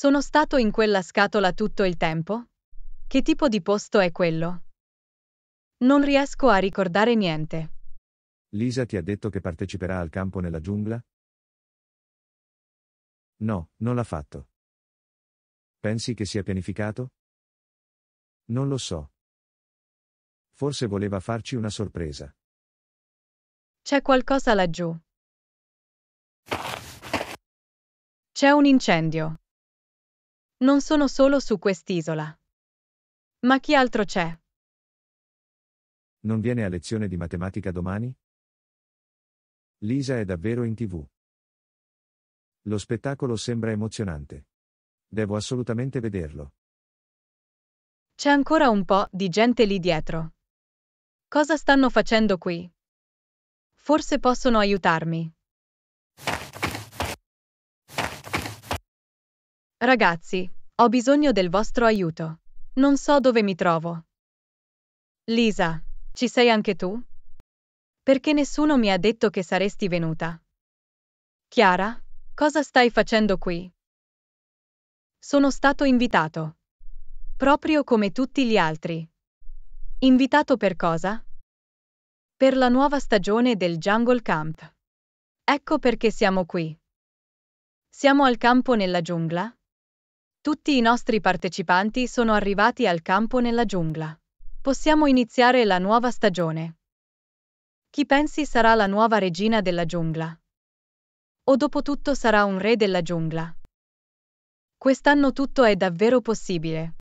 Sono stato in quella scatola tutto il tempo? Che tipo di posto è quello? Non riesco a ricordare niente. Lisa ti ha detto che parteciperà al campo nella giungla? No, non l'ha fatto. Pensi che sia pianificato? Non lo so. Forse voleva farci una sorpresa. C'è qualcosa laggiù. C'è un incendio. Non sono solo su quest'isola. Ma chi altro c'è? Non viene a lezione di matematica domani? Lisa è davvero in tv. Lo spettacolo sembra emozionante. Devo assolutamente vederlo. C'è ancora un po' di gente lì dietro. Cosa stanno facendo qui? Forse possono aiutarmi. Ragazzi, ho bisogno del vostro aiuto. Non so dove mi trovo. Lisa, ci sei anche tu? Perché nessuno mi ha detto che saresti venuta. Chiara, cosa stai facendo qui? Sono stato invitato. Proprio come tutti gli altri. Invitato per cosa? Per la nuova stagione del Jungle Camp. Ecco perché siamo qui. Siamo al campo nella giungla, tutti i nostri partecipanti sono arrivati al campo nella giungla. Possiamo iniziare la nuova stagione. Chi pensi sarà la nuova regina della giungla? O dopo tutto sarà un re della giungla? Quest'anno tutto è davvero possibile.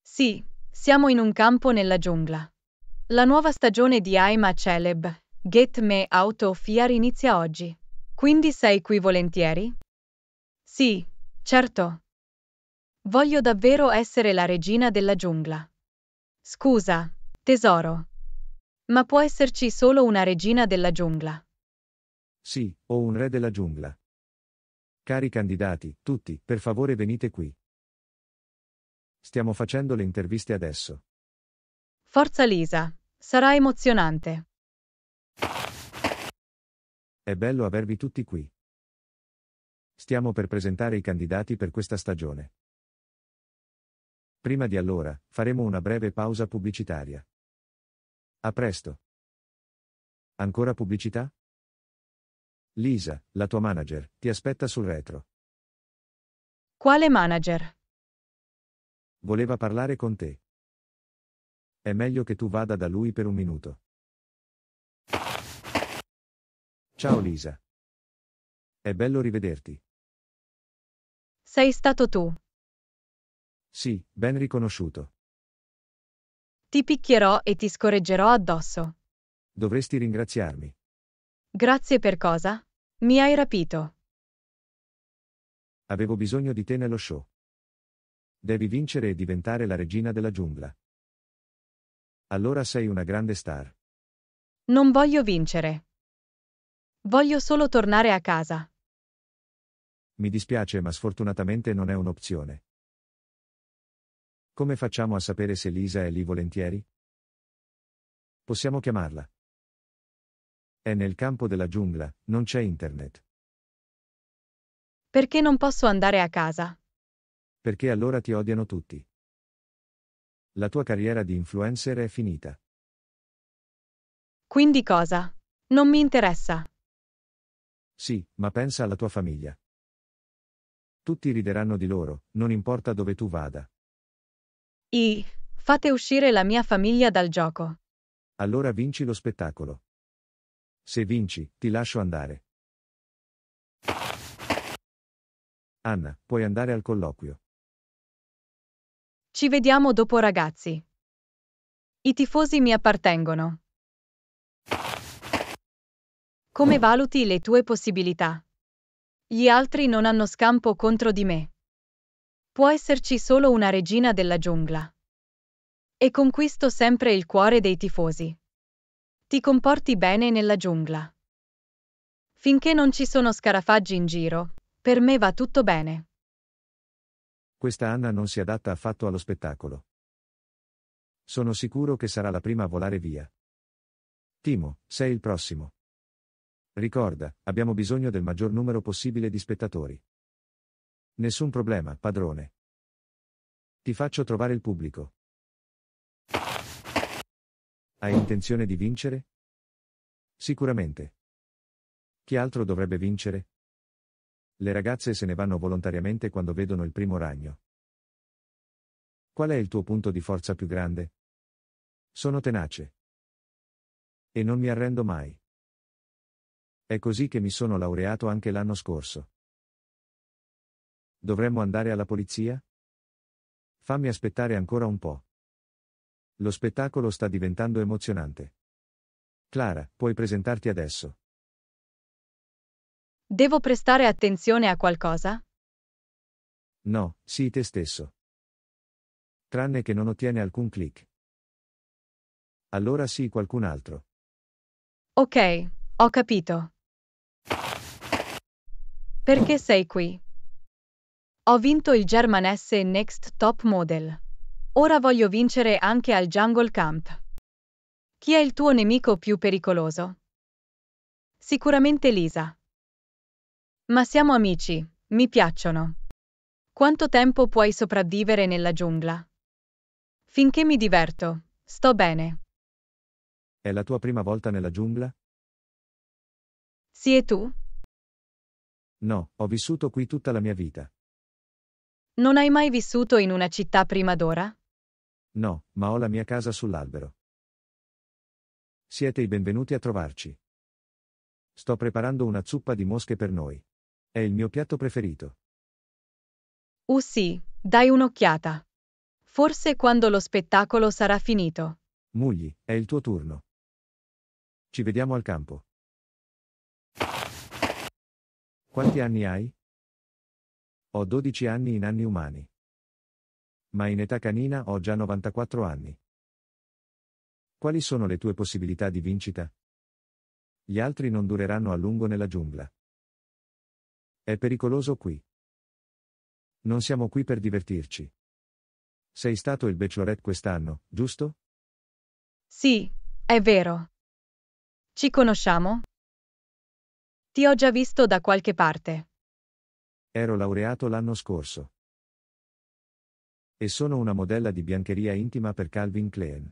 Sì, siamo in un campo nella giungla. La nuova stagione di Aima Celeb, Get Me Out of Fear inizia oggi. Quindi sei qui volentieri? Sì, certo. Voglio davvero essere la regina della giungla. Scusa, tesoro. Ma può esserci solo una regina della giungla. Sì, o un re della giungla. Cari candidati, tutti, per favore venite qui. Stiamo facendo le interviste adesso. Forza Lisa, sarà emozionante. È bello avervi tutti qui. Stiamo per presentare i candidati per questa stagione. Prima di allora, faremo una breve pausa pubblicitaria. A presto. Ancora pubblicità? Lisa, la tua manager, ti aspetta sul retro. Quale manager? Voleva parlare con te. È meglio che tu vada da lui per un minuto. Ciao Lisa. È bello rivederti. Sei stato tu. Sì, ben riconosciuto. Ti picchierò e ti scorreggerò addosso. Dovresti ringraziarmi. Grazie per cosa? Mi hai rapito. Avevo bisogno di te nello show. Devi vincere e diventare la regina della giungla. Allora sei una grande star. Non voglio vincere. Voglio solo tornare a casa. Mi dispiace ma sfortunatamente non è un'opzione. Come facciamo a sapere se Lisa è lì volentieri? Possiamo chiamarla. È nel campo della giungla, non c'è internet. Perché non posso andare a casa? Perché allora ti odiano tutti. La tua carriera di influencer è finita. Quindi cosa? Non mi interessa. Sì, ma pensa alla tua famiglia. Tutti rideranno di loro, non importa dove tu vada. I. Fate uscire la mia famiglia dal gioco. Allora vinci lo spettacolo. Se vinci, ti lascio andare. Anna, puoi andare al colloquio. Ci vediamo dopo ragazzi. I tifosi mi appartengono. Come valuti le tue possibilità? Gli altri non hanno scampo contro di me. Può esserci solo una regina della giungla e conquisto sempre il cuore dei tifosi. Ti comporti bene nella giungla. Finché non ci sono scarafaggi in giro, per me va tutto bene. Questa Anna non si adatta affatto allo spettacolo. Sono sicuro che sarà la prima a volare via. Timo, sei il prossimo. Ricorda, abbiamo bisogno del maggior numero possibile di spettatori. Nessun problema, padrone. Ti faccio trovare il pubblico. Hai intenzione di vincere? Sicuramente. Chi altro dovrebbe vincere? Le ragazze se ne vanno volontariamente quando vedono il primo ragno. Qual è il tuo punto di forza più grande? Sono tenace. E non mi arrendo mai. È così che mi sono laureato anche l'anno scorso. Dovremmo andare alla polizia? Fammi aspettare ancora un po' lo spettacolo sta diventando emozionante. Clara, puoi presentarti adesso. Devo prestare attenzione a qualcosa? No, sii te stesso. Tranne che non ottiene alcun click. Allora sii qualcun altro. Ok, ho capito. Perché sei qui? Ho vinto il German S Next Top Model. Ora voglio vincere anche al Jungle Camp. Chi è il tuo nemico più pericoloso? Sicuramente Lisa. Ma siamo amici, mi piacciono. Quanto tempo puoi sopravvivere nella giungla? Finché mi diverto, sto bene. È la tua prima volta nella giungla? Sì e tu? No, ho vissuto qui tutta la mia vita. Non hai mai vissuto in una città prima d'ora? No, ma ho la mia casa sull'albero. Siete i benvenuti a trovarci. Sto preparando una zuppa di mosche per noi. È il mio piatto preferito. Uh sì, dai un'occhiata. Forse quando lo spettacolo sarà finito. Mugli, è il tuo turno. Ci vediamo al campo. Quanti anni hai? Ho 12 anni in anni umani ma in età canina ho già 94 anni. Quali sono le tue possibilità di vincita? Gli altri non dureranno a lungo nella giungla. È pericoloso qui. Non siamo qui per divertirci. Sei stato il Bachelorette quest'anno, giusto? Sì, è vero. Ci conosciamo? Ti ho già visto da qualche parte. Ero laureato l'anno scorso e sono una modella di biancheria intima per Calvin Klein.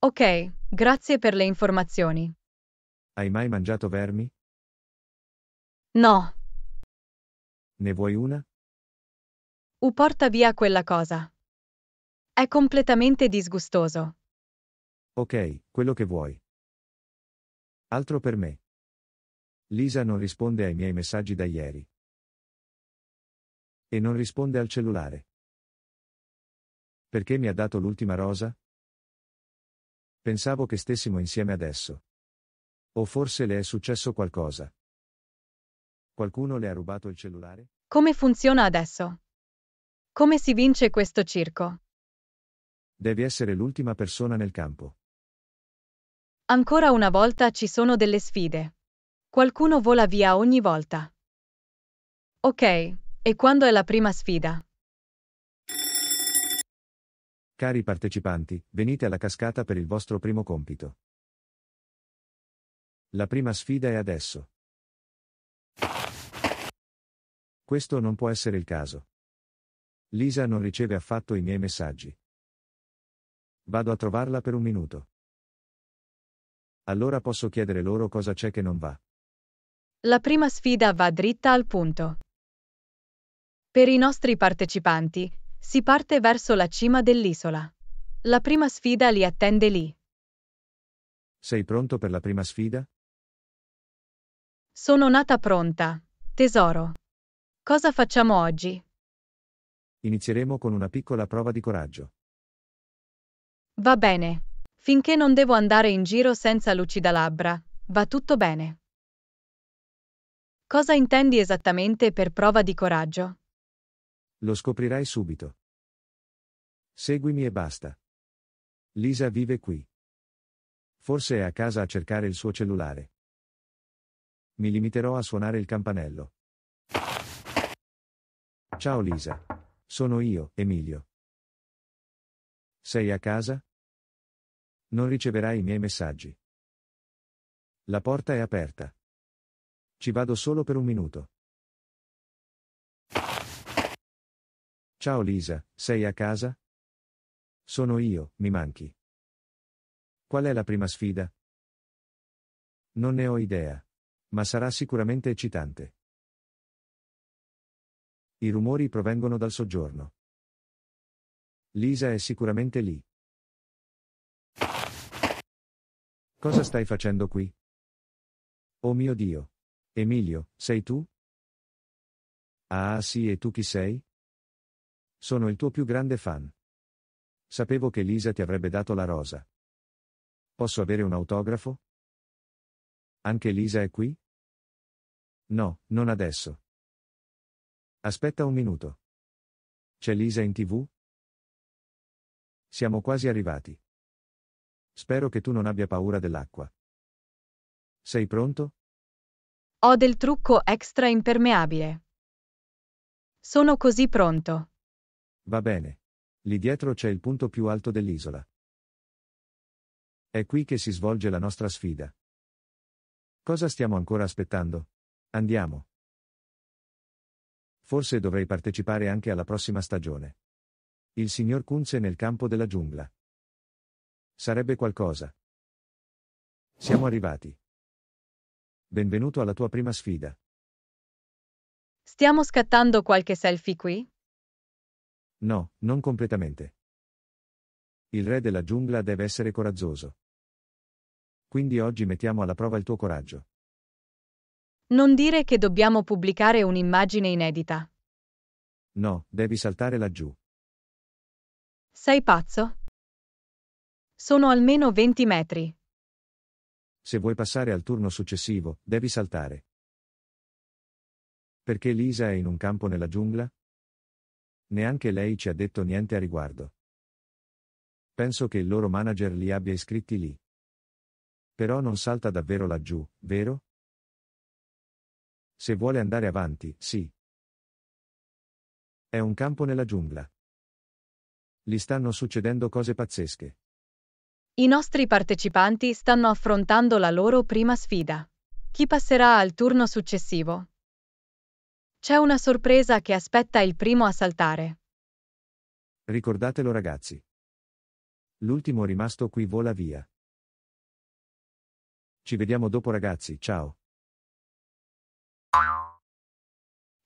Ok, grazie per le informazioni. Hai mai mangiato vermi? No. Ne vuoi una? U porta via quella cosa. È completamente disgustoso. Ok, quello che vuoi. Altro per me. Lisa non risponde ai miei messaggi da ieri. E non risponde al cellulare. Perché mi ha dato l'ultima rosa? Pensavo che stessimo insieme adesso. O forse le è successo qualcosa. Qualcuno le ha rubato il cellulare? Come funziona adesso? Come si vince questo circo? Devi essere l'ultima persona nel campo. Ancora una volta ci sono delle sfide. Qualcuno vola via ogni volta. Ok, e quando è la prima sfida? Cari partecipanti, venite alla cascata per il vostro primo compito. La prima sfida è adesso. Questo non può essere il caso. Lisa non riceve affatto i miei messaggi. Vado a trovarla per un minuto. Allora posso chiedere loro cosa c'è che non va. La prima sfida va dritta al punto. Per i nostri partecipanti, si parte verso la cima dell'isola. La prima sfida li attende lì. Sei pronto per la prima sfida? Sono nata pronta, tesoro. Cosa facciamo oggi? Inizieremo con una piccola prova di coraggio. Va bene. Finché non devo andare in giro senza lucida labbra, va tutto bene. Cosa intendi esattamente per prova di coraggio? Lo scoprirai subito. Seguimi e basta. Lisa vive qui. Forse è a casa a cercare il suo cellulare. Mi limiterò a suonare il campanello. Ciao Lisa. Sono io, Emilio. Sei a casa? Non riceverai i miei messaggi. La porta è aperta. Ci vado solo per un minuto. Ciao Lisa, sei a casa? Sono io, mi manchi. Qual è la prima sfida? Non ne ho idea. Ma sarà sicuramente eccitante. I rumori provengono dal soggiorno. Lisa è sicuramente lì. Cosa stai facendo qui? Oh mio Dio. Emilio, sei tu? Ah sì, e tu chi sei? Sono il tuo più grande fan. Sapevo che Lisa ti avrebbe dato la rosa. Posso avere un autografo? Anche Lisa è qui? No, non adesso. Aspetta un minuto. C'è Lisa in tv? Siamo quasi arrivati. Spero che tu non abbia paura dell'acqua. Sei pronto? Ho del trucco extra impermeabile. Sono così pronto. Va bene. Lì dietro c'è il punto più alto dell'isola. È qui che si svolge la nostra sfida. Cosa stiamo ancora aspettando? Andiamo. Forse dovrei partecipare anche alla prossima stagione. Il signor Kunze nel campo della giungla. Sarebbe qualcosa. Siamo arrivati. Benvenuto alla tua prima sfida. Stiamo scattando qualche selfie qui? No, non completamente. Il re della giungla deve essere coraggioso. Quindi oggi mettiamo alla prova il tuo coraggio. Non dire che dobbiamo pubblicare un'immagine inedita. No, devi saltare laggiù. Sei pazzo? Sono almeno 20 metri. Se vuoi passare al turno successivo, devi saltare. Perché Lisa è in un campo nella giungla? Neanche lei ci ha detto niente a riguardo. Penso che il loro manager li abbia iscritti lì. Però non salta davvero laggiù, vero? Se vuole andare avanti, sì. È un campo nella giungla. Gli stanno succedendo cose pazzesche. I nostri partecipanti stanno affrontando la loro prima sfida. Chi passerà al turno successivo? C'è una sorpresa che aspetta il primo a saltare. Ricordatelo ragazzi. L'ultimo rimasto qui vola via. Ci vediamo dopo ragazzi, ciao.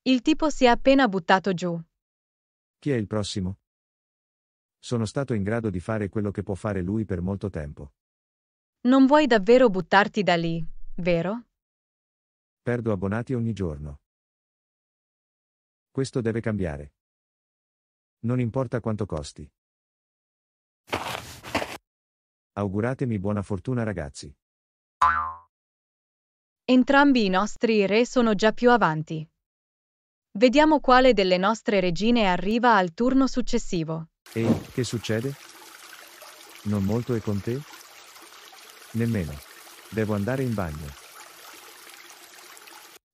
Il tipo si è appena buttato giù. Chi è il prossimo? Sono stato in grado di fare quello che può fare lui per molto tempo. Non vuoi davvero buttarti da lì, vero? Perdo abbonati ogni giorno. Questo deve cambiare. Non importa quanto costi. Auguratemi buona fortuna ragazzi. Entrambi i nostri re sono già più avanti. Vediamo quale delle nostre regine arriva al turno successivo. E che succede? Non molto è con te? Nemmeno. Devo andare in bagno.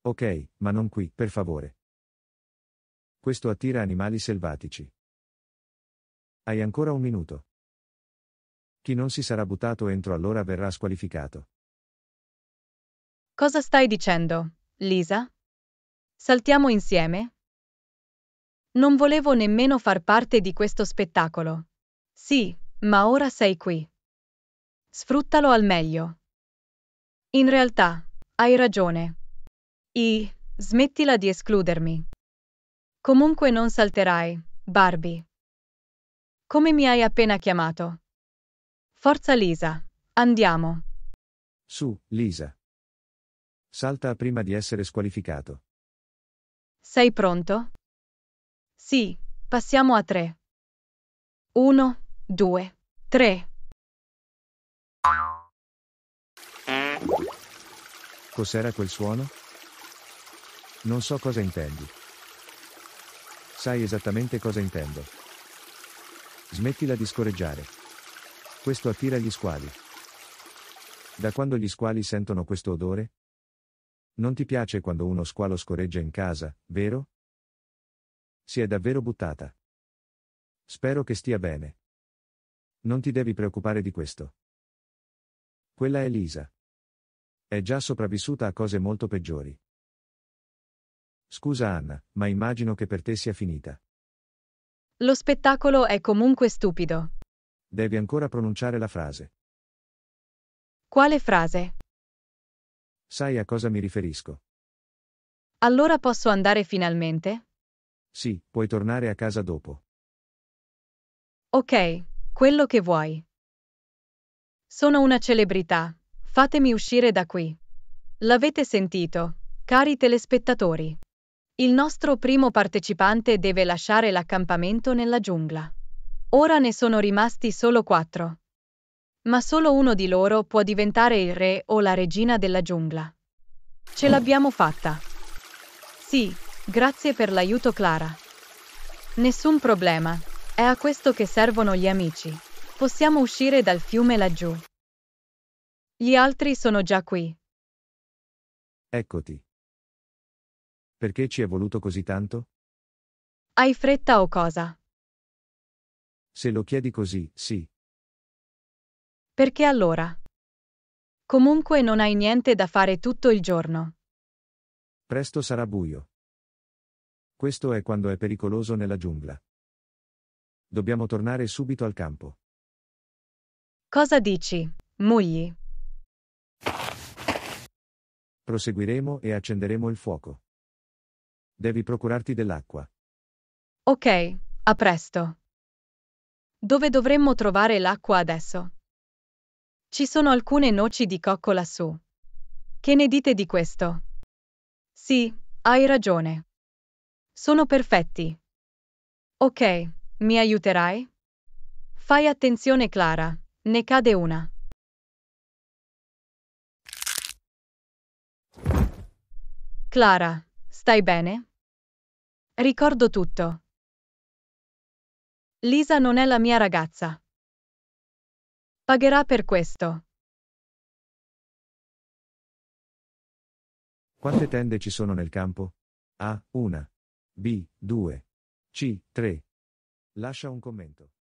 Ok, ma non qui, per favore. Questo attira animali selvatici. Hai ancora un minuto. Chi non si sarà buttato entro allora verrà squalificato. Cosa stai dicendo, Lisa? Saltiamo insieme? Non volevo nemmeno far parte di questo spettacolo. Sì, ma ora sei qui. Sfruttalo al meglio. In realtà, hai ragione. I, smettila di escludermi. Comunque non salterai, Barbie. Come mi hai appena chiamato? Forza Lisa, andiamo. Su, Lisa. Salta prima di essere squalificato. Sei pronto? Sì, passiamo a tre. Uno, due, tre. Cos'era quel suono? Non so cosa intendi. Sai esattamente cosa intendo. Smettila di scoreggiare. Questo attira gli squali. Da quando gli squali sentono questo odore? Non ti piace quando uno squalo scoreggia in casa, vero? Si è davvero buttata. Spero che stia bene. Non ti devi preoccupare di questo. Quella è Lisa. È già sopravvissuta a cose molto peggiori. Scusa Anna, ma immagino che per te sia finita. Lo spettacolo è comunque stupido. Devi ancora pronunciare la frase. Quale frase? Sai a cosa mi riferisco. Allora posso andare finalmente? Sì, puoi tornare a casa dopo. Ok, quello che vuoi. Sono una celebrità. Fatemi uscire da qui. L'avete sentito, cari telespettatori. Il nostro primo partecipante deve lasciare l'accampamento nella giungla. Ora ne sono rimasti solo quattro. Ma solo uno di loro può diventare il re o la regina della giungla. Ce l'abbiamo fatta. Sì, grazie per l'aiuto Clara. Nessun problema, è a questo che servono gli amici. Possiamo uscire dal fiume laggiù. Gli altri sono già qui. Eccoti. Perché ci è voluto così tanto? Hai fretta o cosa? Se lo chiedi così, sì. Perché allora? Comunque non hai niente da fare tutto il giorno. Presto sarà buio. Questo è quando è pericoloso nella giungla. Dobbiamo tornare subito al campo. Cosa dici, mugli? Proseguiremo e accenderemo il fuoco. Devi procurarti dell'acqua. Ok, a presto. Dove dovremmo trovare l'acqua adesso? Ci sono alcune noci di cocco lassù. Che ne dite di questo? Sì, hai ragione. Sono perfetti. Ok, mi aiuterai? Fai attenzione Clara, ne cade una. Clara, stai bene? Ricordo tutto. Lisa non è la mia ragazza. Pagherà per questo. Quante tende ci sono nel campo? A. 1. B. 2. C. 3. Lascia un commento.